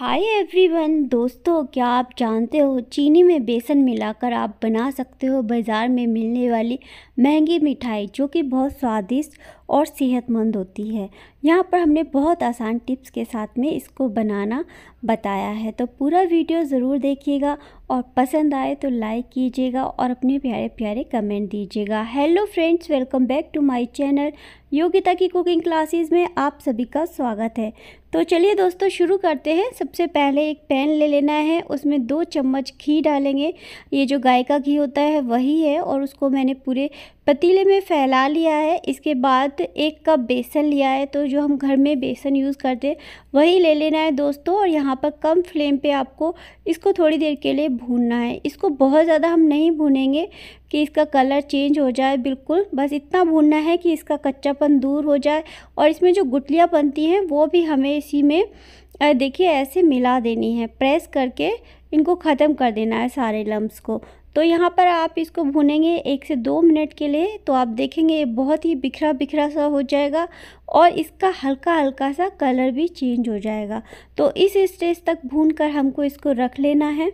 hi everyone दोस्तों क्या आप जानते हो चीनी में बेसन मिलाकर आप बना सकते हो बाज़ार में मिलने वाली महंगी मिठाई जो कि बहुत स्वादिष्ट और सेहतमंद होती है यहाँ पर हमने बहुत आसान टिप्स के साथ में इसको बनाना बताया है तो पूरा वीडियो ज़रूर देखिएगा और पसंद आए तो लाइक कीजिएगा और अपने प्यारे प्यारे कमेंट दीजिएगा hello friends welcome back to my channel Yogita की कुकिंग क्लासेस में आप सभी का स्वागत है तो चलिए दोस्तों शुरू करते हैं सबसे पहले एक पैन ले लेना है उसमें दो चम्मच घी डालेंगे ये जो गाय का घी होता है वही है और उसको मैंने पूरे पतीले में फैला लिया है इसके बाद एक कप बेसन लिया है तो जो हम घर में बेसन यूज़ करते हैं वही ले लेना है दोस्तों और यहाँ पर कम फ्लेम पे आपको इसको थोड़ी देर के लिए भूनना है इसको बहुत ज़्यादा हम नहीं भूनेंगे कि इसका कलर चेंज हो जाए बिल्कुल बस इतना भूनना है कि इसका कच्चापन दूर हो जाए और इसमें जो गुटलियाँ बनती हैं वो भी हमें इसी में देखिए ऐसे मिला देनी है प्रेस करके इनको ख़त्म कर देना है सारे लम्ब्स को तो यहाँ पर आप इसको भूनेंगे एक से दो मिनट के लिए तो आप देखेंगे बहुत ही बिखरा बिखरा सा हो जाएगा और इसका हल्का हल्का सा कलर भी चेंज हो जाएगा तो इस स्टेज तक भून कर हमको इसको रख लेना है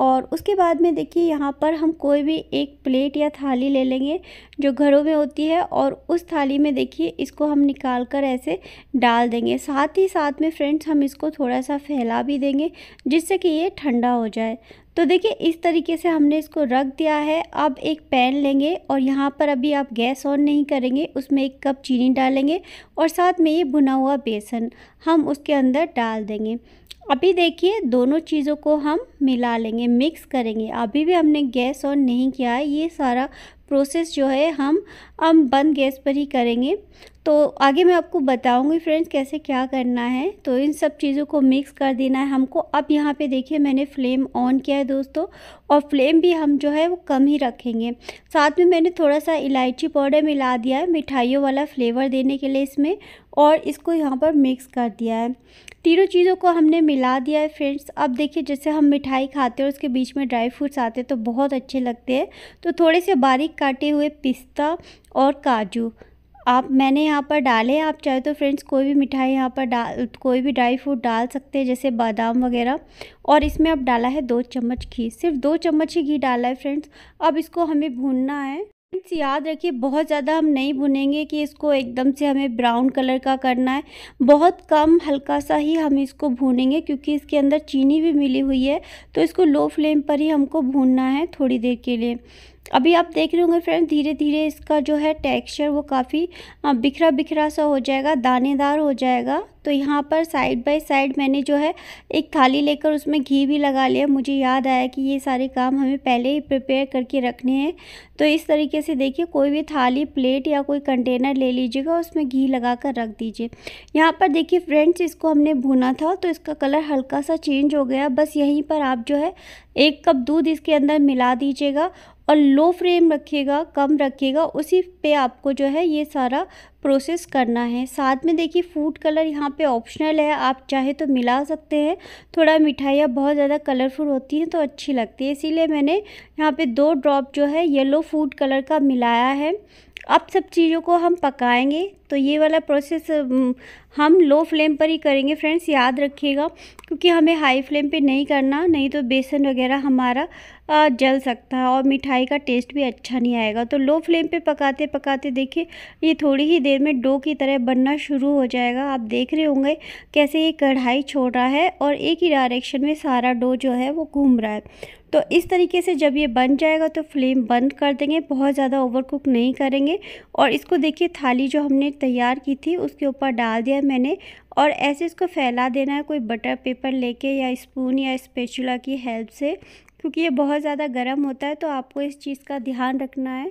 और उसके बाद में देखिए यहाँ पर हम कोई भी एक प्लेट या थाली ले लेंगे जो घरों में होती है और उस थाली में देखिए इसको हम निकाल कर ऐसे डाल देंगे साथ ही साथ में फ्रेंड्स हम इसको थोड़ा सा फैला भी देंगे जिससे कि ये ठंडा हो जाए तो देखिए इस तरीके से हमने इसको रख दिया है अब एक पैन लेंगे और यहाँ पर अभी आप गैस ऑन नहीं करेंगे उसमें एक कप चीनी डालेंगे और साथ में ये भुना हुआ बेसन हम उसके अंदर डाल देंगे अभी देखिए दोनों चीज़ों को हम मिला लेंगे मिक्स करेंगे अभी भी हमने गैस ऑन नहीं किया है ये सारा प्रोसेस जो है हम हम बंद गैस पर ही करेंगे तो आगे मैं आपको बताऊंगी फ्रेंड्स कैसे क्या करना है तो इन सब चीज़ों को मिक्स कर देना है हमको अब यहाँ पे देखिए मैंने फ्लेम ऑन किया है दोस्तों और फ्लेम भी हम जो है वो कम ही रखेंगे साथ में मैंने थोड़ा सा इलायची पाउडर मिला दिया है मिठाइयों वाला फ्लेवर देने के लिए इसमें और इसको यहाँ पर मिक्स कर दिया है तीनों चीज़ों को हमने मिला दिया है फ्रेंड्स अब देखिए जैसे हम मिठाई खाते हैं उसके बीच में ड्राई फ्रूट्स आते हैं तो बहुत अच्छे लगते हैं तो थोड़े से बारीक काटे हुए पिस्ता और काजू आप मैंने यहाँ पर डाले आप चाहे तो फ्रेंड्स कोई भी मिठाई यहाँ पर डाल कोई भी ड्राई फ्रूट डाल सकते हैं जैसे बादाम वगैरह और इसमें अब डाला है दो चम्मच घी सिर्फ दो चम्मच ही घी डाला है फ्रेंड्स अब इसको हमें भूनना है फ्रेंड्स याद रखिए बहुत ज़्यादा हम नहीं भुनेंगे कि इसको एकदम से हमें ब्राउन कलर का करना है बहुत कम हल्का सा ही हम इसको भूनेंगे क्योंकि इसके अंदर चीनी भी मिली हुई है तो इसको लो फ्लेम पर ही हमको भूनना है थोड़ी देर के लिए अभी आप देख रहे होंगे फ्रेंड धीरे धीरे इसका जो है टेक्सचर वो काफ़ी बिखरा बिखरा सा हो जाएगा दानेदार हो जाएगा तो यहाँ पर साइड बाय साइड मैंने जो है एक थाली लेकर उसमें घी भी लगा लिया मुझे याद आया कि ये सारे काम हमें पहले ही प्रिपेयर करके रखने हैं तो इस तरीके से देखिए कोई भी थाली प्लेट या कोई कंटेनर ले लीजिएगा उसमें घी लगा कर रख दीजिए यहाँ पर देखिए फ्रेंड्स इसको हमने भुना था तो इसका कलर हल्का सा चेंज हो गया बस यहीं पर आप जो है एक कप दूध इसके अंदर मिला दीजिएगा और लो फ्लेम रखिएगा कम रखिएगा उसी पे आपको जो है ये सारा प्रोसेस करना है साथ में देखिए फूड कलर यहाँ पे ऑप्शनल है आप चाहे तो मिला सकते हैं थोड़ा मिठाइयाँ बहुत ज़्यादा कलरफुल होती हैं तो अच्छी लगती है इसीलिए मैंने यहाँ पे दो ड्रॉप जो है येलो फूड कलर का मिलाया है अब सब चीज़ों को हम पकाएंगे तो ये वाला प्रोसेस हम लो फ्लेम पर ही करेंगे फ्रेंड्स याद रखिएगा क्योंकि हमें हाई फ्लेम पे नहीं करना नहीं तो बेसन वगैरह हमारा जल सकता है और मिठाई का टेस्ट भी अच्छा नहीं आएगा तो लो फ्लेम पे पकाते पकाते देखिए ये थोड़ी ही देर में डो की तरह बनना शुरू हो जाएगा आप देख रहे होंगे कैसे ये कढ़ाई छोड़ रहा है और एक ही डायरेक्शन में सारा डो जो है वो घूम रहा है तो इस तरीके से जब ये बन जाएगा तो फ्लेम बंद कर देंगे बहुत ज़्यादा ओवर कुक नहीं करेंगे और इसको देखिए थाली जो हमने तैयार की थी उसके ऊपर डाल दिया मैंने और ऐसे इसको फैला देना है कोई बटर पेपर लेके या स्पून या स्पेचुला की हेल्प से क्योंकि ये बहुत ज़्यादा गर्म होता है तो आपको इस चीज़ का ध्यान रखना है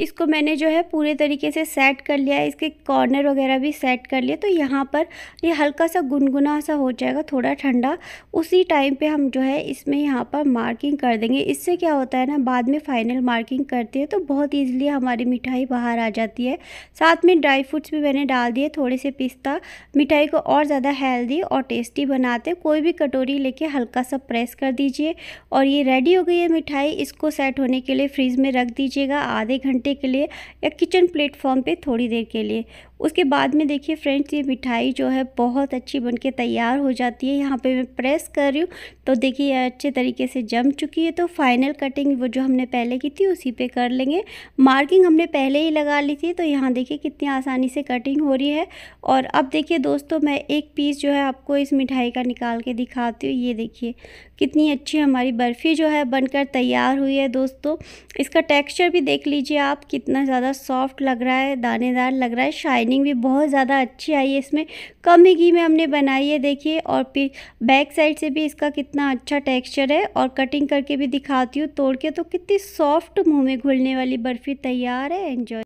इसको मैंने जो है पूरे तरीके से सेट कर लिया है इसके कॉर्नर वगैरह भी सेट कर लिए तो यहाँ पर ये हल्का सा गुनगुना सा हो जाएगा थोड़ा ठंडा उसी टाइम पे हम जो है इसमें यहाँ पर मार्किंग कर देंगे इससे क्या होता है ना बाद में फाइनल मार्किंग करते हैं तो बहुत ईजिली हमारी मिठाई बाहर आ जाती है साथ में ड्राई फ्रूट्स भी मैंने डाल दिए थोड़े से पिस्ता मिठाई को और ज़्यादा हेल्दी और टेस्टी बनाते कोई भी कटोरी लेके हल्का सा प्रेस कर दीजिए और ये रेडी हो गई है मिठाई इसको सेट होने के लिए फ्रिज में रख दीजिएगा आधे घंटे घंटे के लिए या किचन प्लेटफॉर्म पे थोड़ी देर के लिए उसके बाद में देखिए फ्रेंड्स ये मिठाई जो है बहुत अच्छी बन के तैयार हो जाती है यहाँ पे मैं प्रेस कर रही हूँ तो देखिए ये अच्छे तरीके से जम चुकी है तो फाइनल कटिंग वो जो हमने पहले की थी उसी पे कर लेंगे मार्किंग हमने पहले ही लगा ली थी तो यहाँ देखिए कितनी आसानी से कटिंग हो रही है और अब देखिए दोस्तों मैं एक पीस जो है आपको इस मिठाई का निकाल के दिखाती हूँ ये देखिए कितनी अच्छी हमारी बर्फ़ी जो है बनकर तैयार हुई है दोस्तों इसका टेक्सचर भी देख लीजिए आप कितना ज़्यादा सॉफ्ट लग रहा है दानेदार लग रहा है शाइनिंग भी बहुत ज़्यादा अच्छी आई है इसमें कम ही घी में हमने बनाई है देखिए और फिर बैक साइड से भी इसका कितना अच्छा टेक्स्चर है और कटिंग करके भी दिखाती हूँ तोड़ के तो कितनी सॉफ्ट मुँह में घुलने वाली बर्फ़ी तैयार है एन्जॉय